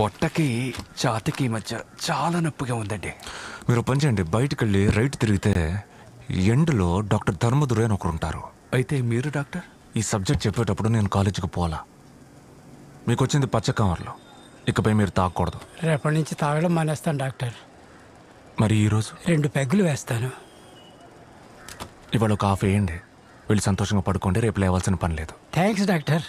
పొట్టకి ఛాతికి మధ్య చాలా నొప్పిగా ఉందండి మీరు పని చేయండి బయటకు వెళ్ళి రైట్ తిరిగితే ఎండలో డాక్టర్ ధర్మధురే అని ఒకరు ఉంటారు అయితే మీరు డాక్టర్ ఈ సబ్జెక్ట్ చెప్పేటప్పుడు నేను కాలేజీకి పోలా మీకు వచ్చింది పచ్చ కవర్లో ఇకపై మీరు తాగకూడదు రేపటి నుంచి తాగడం మానేస్తాను డాక్టర్ మరి ఈరోజు రెండు పెగ్గులు వేస్తాను ఇవాళ ఒక హాఫ్ వేయండి వెళ్ళి సంతోషంగా పడుకోండి రేపు లేవాల్సిన పని లేదు థ్యాంక్స్ డాక్టర్